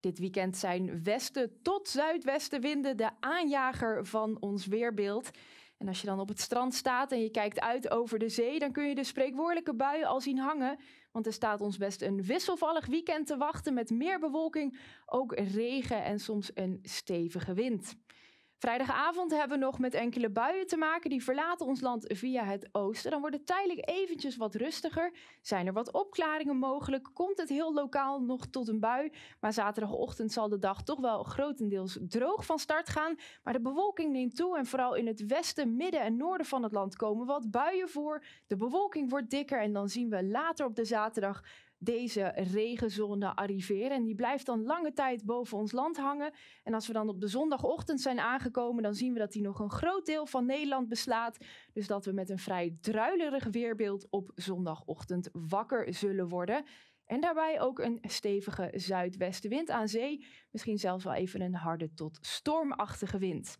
Dit weekend zijn westen tot zuidwestenwinden de aanjager van ons weerbeeld. En als je dan op het strand staat en je kijkt uit over de zee, dan kun je de spreekwoordelijke bui al zien hangen. Want er staat ons best een wisselvallig weekend te wachten met meer bewolking, ook regen en soms een stevige wind. Vrijdagavond hebben we nog met enkele buien te maken. Die verlaten ons land via het oosten. Dan wordt het tijdelijk eventjes wat rustiger. Zijn er wat opklaringen mogelijk? Komt het heel lokaal nog tot een bui? Maar zaterdagochtend zal de dag toch wel grotendeels droog van start gaan. Maar de bewolking neemt toe. En vooral in het westen, midden en noorden van het land komen wat buien voor. De bewolking wordt dikker. En dan zien we later op de zaterdag deze regenzone arriveren. En die blijft dan lange tijd boven ons land hangen. En als we dan op de zondagochtend zijn aangekomen, dan zien we dat die nog een groot deel van Nederland beslaat. Dus dat we met een vrij druilerig weerbeeld op zondagochtend wakker zullen worden. En daarbij ook een stevige zuidwestenwind aan zee. Misschien zelfs wel even een harde tot stormachtige wind.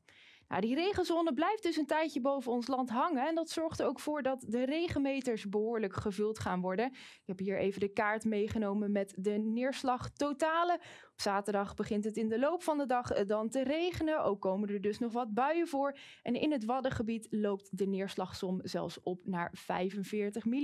Nou, die regenzone blijft dus een tijdje boven ons land hangen. En dat zorgt er ook voor dat de regenmeters behoorlijk gevuld gaan worden. Ik heb hier even de kaart meegenomen met de neerslag totale. Op zaterdag begint het in de loop van de dag eh, dan te regenen. Ook komen er dus nog wat buien voor. En in het Waddengebied loopt de neerslagsom zelfs op naar 45 mm.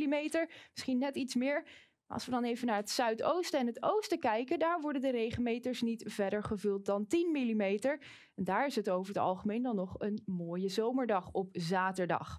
Misschien net iets meer. Als we dan even naar het zuidoosten en het oosten kijken, daar worden de regenmeters niet verder gevuld dan 10 mm. En daar is het over het algemeen dan nog een mooie zomerdag op zaterdag.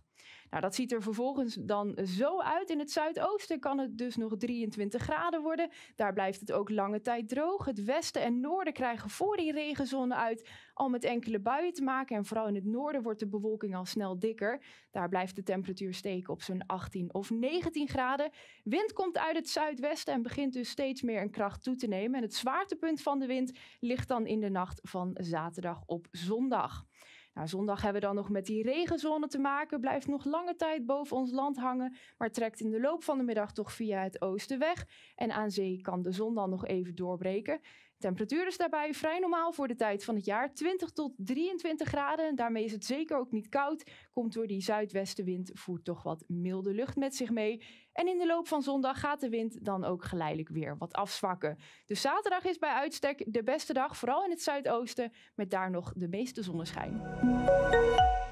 Nou, dat ziet er vervolgens dan zo uit. In het zuidoosten kan het dus nog 23 graden worden. Daar blijft het ook lange tijd droog. Het westen en noorden krijgen voor die regenzon uit al met enkele buien te maken. En vooral in het noorden wordt de bewolking al snel dikker. Daar blijft de temperatuur steken op zo'n 18 of 19 graden. Wind komt uit het zuidwesten en begint dus steeds meer een kracht toe te nemen. En het zwaartepunt van de wind ligt dan in de nacht van zaterdag op zondag. Nou, zondag hebben we dan nog met die regenzone te maken. Blijft nog lange tijd boven ons land hangen. Maar trekt in de loop van de middag toch via het oosten weg. En aan zee kan de zon dan nog even doorbreken. Temperatuur is daarbij vrij normaal voor de tijd van het jaar. 20 tot 23 graden. Daarmee is het zeker ook niet koud. Komt door die zuidwestenwind, voert toch wat milde lucht met zich mee. En in de loop van zondag gaat de wind dan ook geleidelijk weer wat afzwakken. Dus zaterdag is bij uitstek de beste dag, vooral in het zuidoosten, met daar nog de meeste zonneschijn.